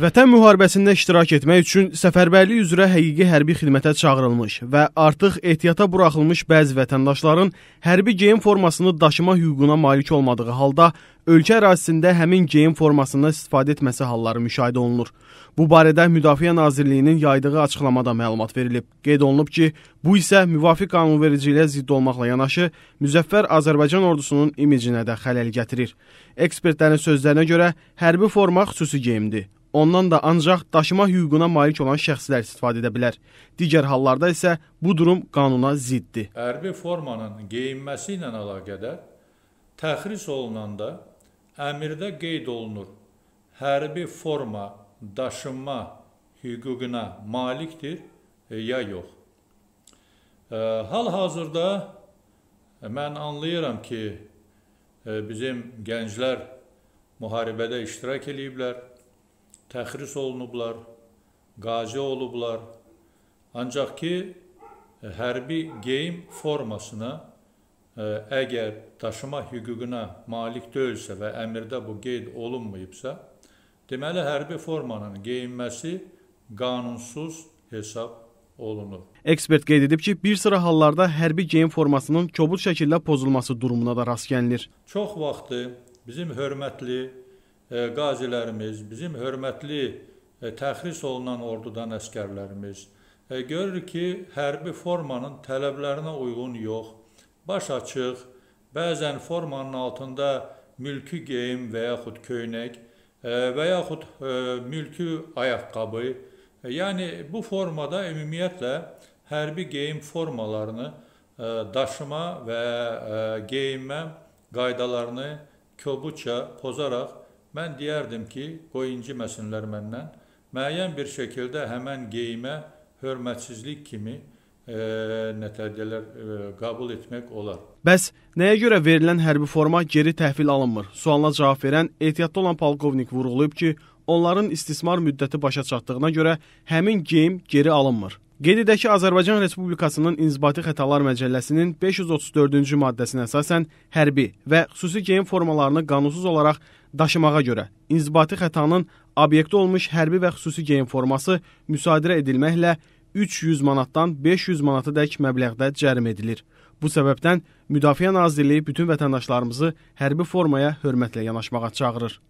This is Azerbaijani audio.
Vətən müharibəsində iştirak etmək üçün səfərbərlik üzrə həqiqi hərbi xidmətə çağırılmış və artıq ehtiyata buraxılmış bəzi vətəndaşların hərbi geyim formasını daşıma hüququna malik olmadığı halda ölkə ərazisində həmin geyim formasından istifadə etməsi halları müşahidə olunur. Bu barədə Müdafiə Nazirliyinin yaydığı açıqlamada məlumat verilib. Qeyd olunub ki, bu isə müvafiq qanunvericiliyə zidd olmaqla yanaşı müzəffər Azərbaycan ordusunun imicinə də xələl gətirir. Ekspertlərin sözlərinə görə hərbi forma xüsusi geyimdir. Ondan da ancaq daşıma hüququna malik olan şəxslər istifadə edə bilər. Digər hallarda isə bu durum qanuna ziddir. Hərbi formanın geyinməsi ilə əlaqədar təxris olunanda əmrdə qeyd olunur. Hərbi forma daşınma hüququna malikdir e, ya yox. E, hal-hazırda mən anlayıram ki, e, bizim gənclər müharibədə iştirak eləyiblər təxris olunublar, qazi olublar. Ancaq ki, e, hərbi geyim formasına e, əgər daşıma hüququna malik deyilsə və əmrdə bu qeyd olunmayıbsa, deməli hərbi formanın geyinməsi qanunsuz hesab olunur. Ekspert qeyd edib ki, bir sıra hallarda hərbi geyim formasının kobud şəkildə pozulması durumuna da rast gəlinir. Çox vaxtı bizim hörmətli E, qazilərimiz, bizim hörmətli e, təxris olunan ordudan əskərlərimiz e, görür ki, hərbi formanın tələblərinə uyğun yox, baş açıq, bəzən formanın altında mülki geyim və yaxud köynək və yaxud mülki ayaqqabı, yəni bu formada ümumiyyətlə hərbi geyim formalarını daşıma və geyinmə qaydalarını kobudca pozaraq Mən deyərdim ki, qoy inciməsinlər məndən. Müəyyən bir şəkildə həmən geyimə hörmətsizlik kimi e, nətədələr e, qəbul etmək olar. Bəs nəyə görə verilən hərbi forma geri təhvil alınmır? Sualına cavab verən ehtiyatlı olan polkovnik vurğulayıb ki, onların istismar müddəti başa çatdığına görə həmin geyim geri alınmır. Qeyd edək ki, Azərbaycan Respublikasının İnzibati Xətalar Məcəlləsinin 534-cü maddəsinə əsasən hərbi və xüsusi geyim formalarını qanunsuz olaraq daşımağa görə inzibati xətanın obyektə olmuş hərbi və xüsusi geyim forması müsadirə edilməklə 300 manatdan 500 manata dək məbləğdə cərim edilir. Bu səbəbdən Müdafiə Nazirliyi bütün vətəndaşlarımızı hərbi formaya hörmətlə yanaşmağa çağırır.